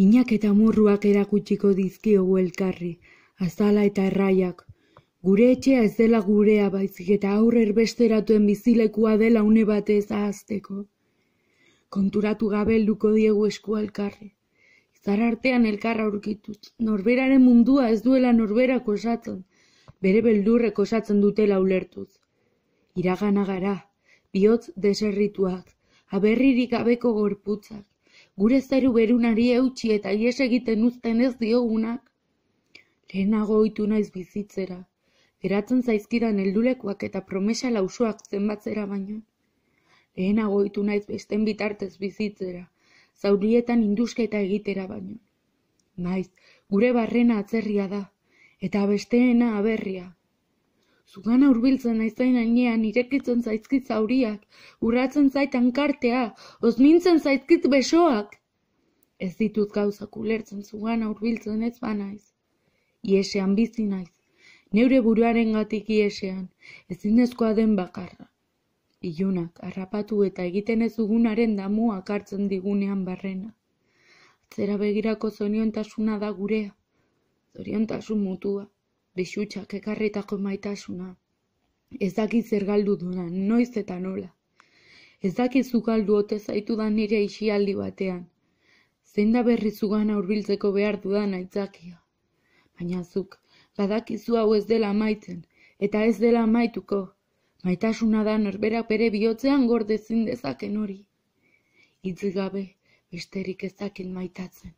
Minak eta murruak erakutsiko dizkiogu elkarri, azala eta erraiak. Gure etxea ez dela gurea baizik eta aurre erbesteratuen bizilekua dela une batez ahazteko. Konturatu gabe luko diegu esku alkarri. Zara artean elkarra aurkituz, norberaren mundua ez duela norbera kosatzen, bere beldurre osatzen dutela ulertuz. Iragana gara, bihotz deserrituak, aberririk abeko gorputzak, gure zeru berunari eutxi eta ies egiten uzten ez diogunak. Lehenago oitu naiz bizitzera, geratzen zaizkidan eldulekoak eta promesa lausuak zenbatzera baino. Lehenago oitu naiz besten bitartez bizitzera, zaurietan indusketa egitera baino. Naiz, gure barrena atzerria da, eta besteena aberria. Zugana urbiltzen aizain ainean, irekitzen zaizkit zauriak, urratzen zait ankartea, osmintzen zaizkit besoak. Ez ditut gauzak ulertzen zugana urbiltzen ez banaiz. Iesean bizi naiz, neure buruaren gatik iesean, ezinezkoa den bakarra. Ilunak, harrapatu eta egiten ez dugunaren damua kartzen digunean barrena. Atzera begirako zoniontasuna da gurea, zoriontasun mutua bisutxak ekarritako maitasuna. Ez daki zer galdu duna, noiz eta nola. Ez daki zu galdu ote zaitu da nire isialdi batean. Zein da berri zugan aurbiltzeko behar dudan Baina zuk, badakizu hau ez dela maiten, eta ez dela maituko. Maitasuna da norbera bere bihotzean gorde dezaken hori. Itzigabe, gabe, besterik ez dakit maitatzen.